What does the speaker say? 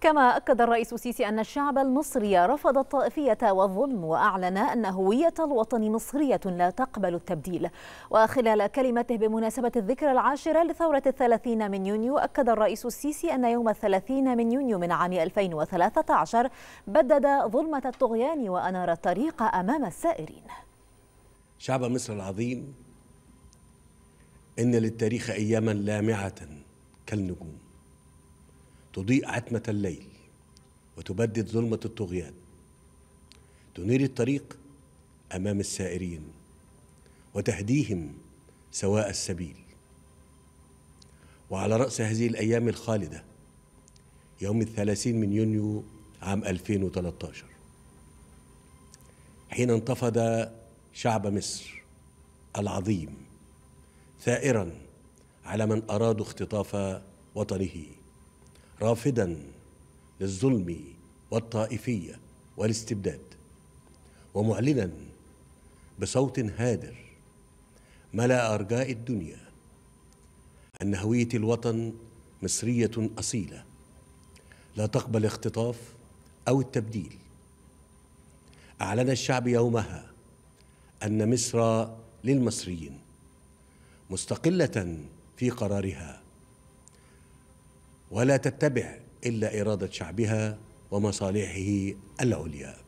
كما أكد الرئيس السيسي أن الشعب المصري رفض الطائفية والظلم وأعلن أن هوية الوطن مصرية لا تقبل التبديل وخلال كلمته بمناسبة الذكرى العاشرة لثورة الثلاثين من يونيو أكد الرئيس السيسي أن يوم الثلاثين من يونيو من عام 2013 بدد ظلمة الطغيان وأنار الطريق أمام السائرين شعب مصر العظيم إن للتاريخ أياما لامعة كالنجوم تضيء عتمة الليل وتبدد ظلمة الطغيان تنير الطريق أمام السائرين وتهديهم سواء السبيل وعلى رأس هذه الأيام الخالدة يوم الثلاثين من يونيو عام 2013 حين انتفض شعب مصر العظيم ثائرا على من أرادوا اختطاف وطنه رافدا للظلم والطائفيه والاستبداد ومعلنا بصوت هادر ملا ارجاء الدنيا ان هويه الوطن مصريه اصيله لا تقبل اختطاف او التبديل اعلن الشعب يومها ان مصر للمصريين مستقله في قرارها ولا تتبع إلا إرادة شعبها ومصالحه العليا